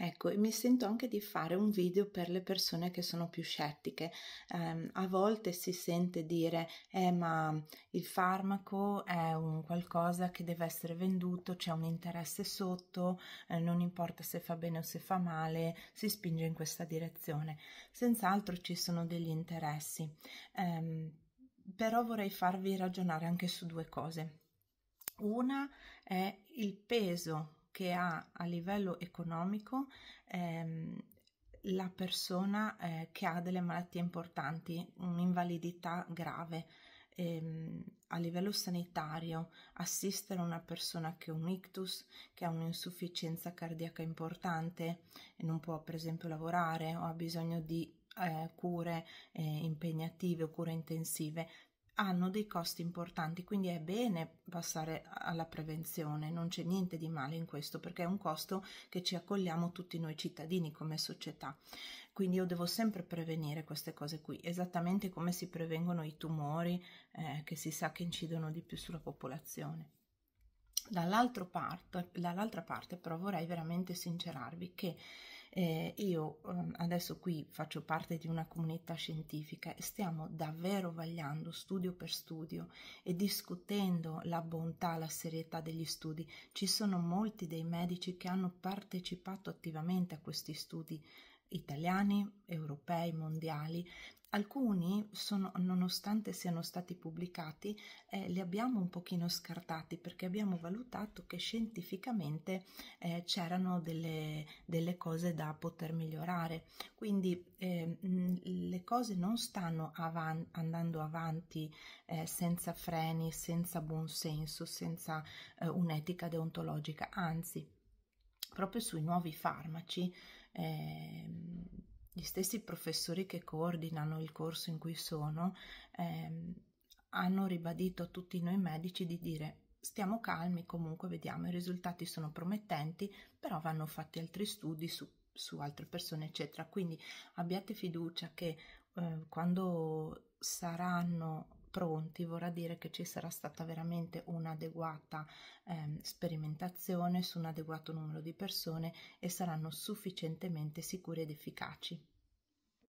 Ecco, e mi sento anche di fare un video per le persone che sono più scettiche. Eh, a volte si sente dire, eh, ma il farmaco è un qualcosa che deve essere venduto, c'è un interesse sotto, eh, non importa se fa bene o se fa male, si spinge in questa direzione. Senz'altro ci sono degli interessi. Ehm, però vorrei farvi ragionare anche su due cose. Una è il peso che ha a livello economico ehm, la persona eh, che ha delle malattie importanti, un'invalidità grave. Ehm, a livello sanitario, assistere una persona che ha un ictus, che ha un'insufficienza cardiaca importante e non può per esempio lavorare o ha bisogno di eh, cure eh, impegnative o cure intensive, hanno dei costi importanti, quindi è bene passare alla prevenzione, non c'è niente di male in questo perché è un costo che ci accogliamo tutti noi cittadini come società. Quindi io devo sempre prevenire queste cose qui, esattamente come si prevengono i tumori eh, che si sa che incidono di più sulla popolazione. Dall'altra parte, dall'altra parte però vorrei veramente sincerarvi che eh, io ehm, adesso qui faccio parte di una comunità scientifica e stiamo davvero vagliando studio per studio e discutendo la bontà, la serietà degli studi. Ci sono molti dei medici che hanno partecipato attivamente a questi studi italiani, europei, mondiali. Alcuni, sono, nonostante siano stati pubblicati, eh, li abbiamo un pochino scartati perché abbiamo valutato che scientificamente eh, c'erano delle, delle, cose da poter migliorare. Quindi eh, le cose non stanno avan- andando avanti eh, senza freni, senza buonsenso, senza eh, un'etica deontologica, anzi proprio sui nuovi farmaci ehm, gli stessi professori che coordinano il corso in cui sono ehm, hanno ribadito a tutti noi medici di dire stiamo calmi comunque vediamo i risultati sono promettenti però vanno fatti altri studi su, su altre persone eccetera quindi abbiate fiducia che eh, quando saranno pronti vorrà dire che ci sarà stata veramente un'adeguata eh, sperimentazione su un adeguato numero di persone e saranno sufficientemente sicuri ed efficaci.